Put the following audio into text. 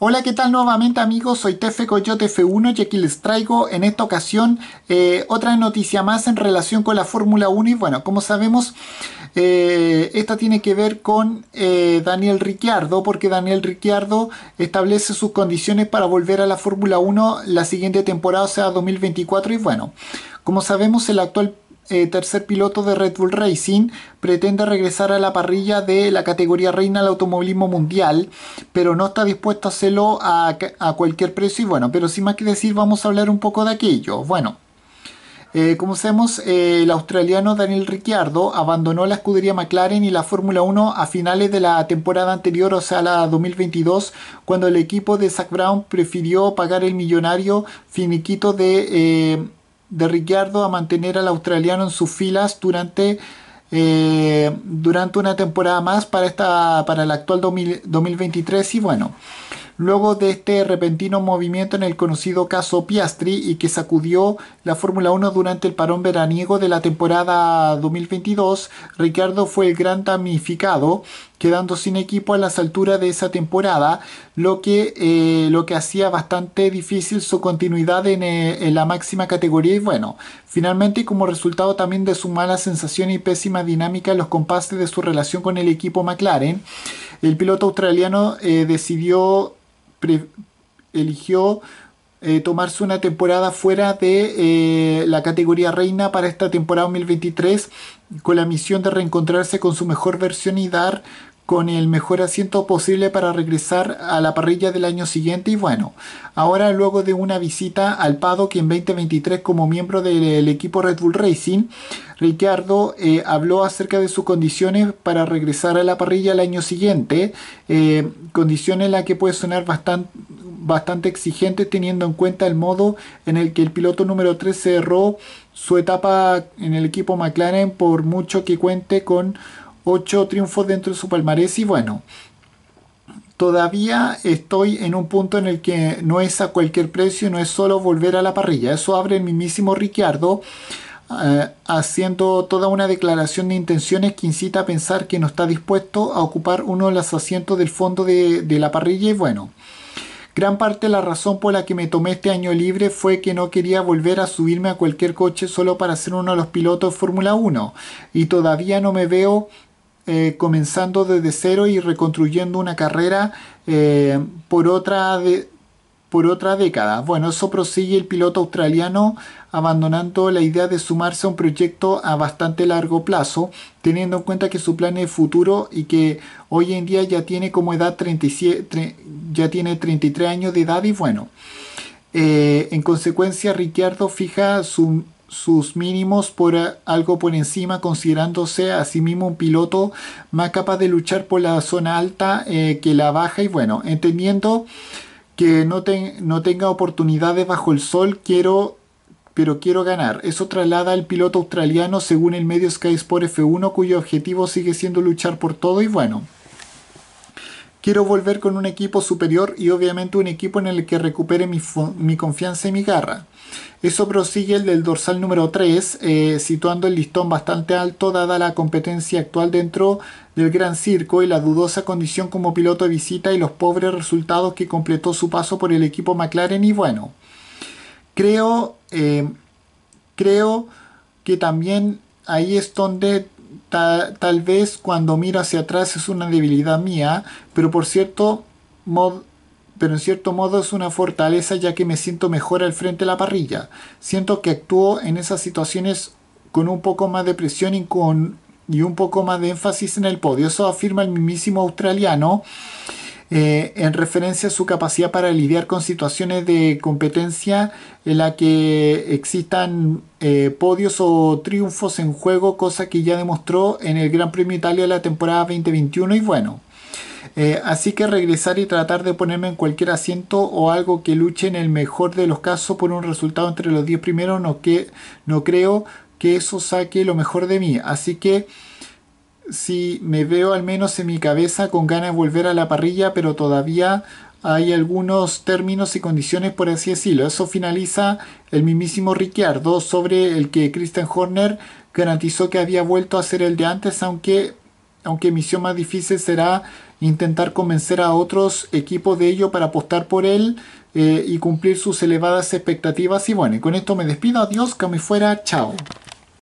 Hola, ¿qué tal nuevamente amigos? Soy Tefe Coyote F1 y aquí les traigo en esta ocasión eh, otra noticia más en relación con la Fórmula 1 y bueno, como sabemos, eh, esta tiene que ver con eh, Daniel Ricciardo porque Daniel Ricciardo establece sus condiciones para volver a la Fórmula 1 la siguiente temporada, o sea 2024 y bueno, como sabemos el actual eh, tercer piloto de Red Bull Racing, pretende regresar a la parrilla de la categoría reina del automovilismo mundial, pero no está dispuesto a hacerlo a, cualquier precio. Y bueno, pero sin más que decir, vamos a hablar un poco de aquello. Bueno. Eh, como sabemos, eh, el australiano Daniel Ricciardo abandonó la escudería McLaren y la Fórmula 1 a finales de la temporada anterior, o sea, la 2022, cuando el equipo de Zach Brown prefirió pagar el millonario finiquito de de Ricciardo a mantener al australiano en sus filas durante, eh, durante una temporada más para, esta, para el actual 2023 y bueno. Luego de este repentino movimiento en el conocido caso Piastri y que sacudió la Fórmula 1 durante el parón veraniego de la temporada 2022, ...Ricciardo fue el gran damnificado quedando sin equipo a las alturas de esa temporada, lo que, eh, lo que hacía bastante difícil su continuidad eh, en, la máxima categoría y bueno, finalmente como resultado también de su mala sensación y pésima dinámica en los compases de su relación con el equipo McLaren, el piloto australiano eh, decidió, eligió eh, tomarse una temporada fuera de eh, la categoría reina para esta temporada 2023 con la misión de reencontrarse con su mejor versión y dar con el mejor asiento posible para regresar a la parrilla del año siguiente y bueno, ahora luego de una visita al Pado que en 2023 como miembro del equipo Red Bull Racing, Ricardo eh, habló acerca de sus condiciones para regresar a la parrilla el año siguiente, eh, condición en la que puede sonar bastante bastante exigente teniendo en cuenta el modo en el que el piloto número 3 cerró su etapa en el equipo McLaren por mucho que cuente con 8 triunfos dentro de su palmarés y bueno, todavía estoy en un punto en el que no es a cualquier precio, no es solo volver a la parrilla, eso abre el mismísimo Ricciardo eh, haciendo toda una declaración de intenciones que incita a pensar que no está dispuesto a ocupar uno de los asientos del fondo de la parrilla y bueno, Gran parte de la razón por la que me tomé este año libre fue que no quería volver a subirme a cualquier coche solo para ser uno de los pilotos de Fórmula 1 y todavía no me veo eh, comenzando desde cero y reconstruyendo una carrera eh, por otra por otra década. Bueno, eso prosigue el piloto australiano abandonando la idea de sumarse a un proyecto a bastante largo plazo, teniendo en cuenta que su plan es futuro y que hoy en día ya tiene como edad 37, ya tiene 33 años de edad y bueno, eh, en consecuencia Ricciardo fija sus mínimos por algo por encima, considerándose a sí mismo un piloto más capaz de luchar por la zona alta eh, que la baja y bueno, entendiendo que no, tenga oportunidades bajo el sol, quiero pero quiero ganar. Eso traslada al piloto australiano según el medio Sky Sport F1 cuyo objetivo sigue siendo luchar por todo y bueno, Quiero volver con un equipo superior y obviamente un equipo en el que recupere mi, confianza y mi garra. Eso prosigue el del dorsal número 3, eh, situando el listón bastante alto dada la competencia actual dentro del gran circo y la dudosa condición como piloto de visita y los pobres resultados que completó su paso por el equipo McLaren y bueno, creo, eh, creo que también ahí es donde tal vez cuando miro hacia atrás es una debilidad mía, pero por cierto mod, pero en cierto modo es una fortaleza ya que me siento mejor al frente de la parrilla. Siento que actúo en esas situaciones con un poco más de presión y con y un poco más de énfasis en el podio. Eso afirma el mismísimo australiano eh, en referencia a su capacidad para lidiar con situaciones de competencia en la que existan eh, podios o triunfos en juego, cosa que ya demostró en el Gran Premio Italia de la temporada 2021 y bueno. Eh, así que regresar y tratar de ponerme en cualquier asiento o algo que luche en el mejor de los casos por un resultado entre los 10 primeros no, que, no creo que eso saque lo mejor de mí. Así que si me veo al menos en mi cabeza con ganas de volver a la parrilla, pero todavía hay algunos términos y condiciones, por así decirlo. Eso finaliza el mismísimo Ricciardo sobre el que Christian Horner garantizó que había vuelto a ser el de antes, aunque, aunque misión más difícil será intentar convencer a otros equipos de ello para apostar por él eh, y cumplir sus elevadas expectativas. Y bueno, con esto me despido, adiós, que me fuera, chao.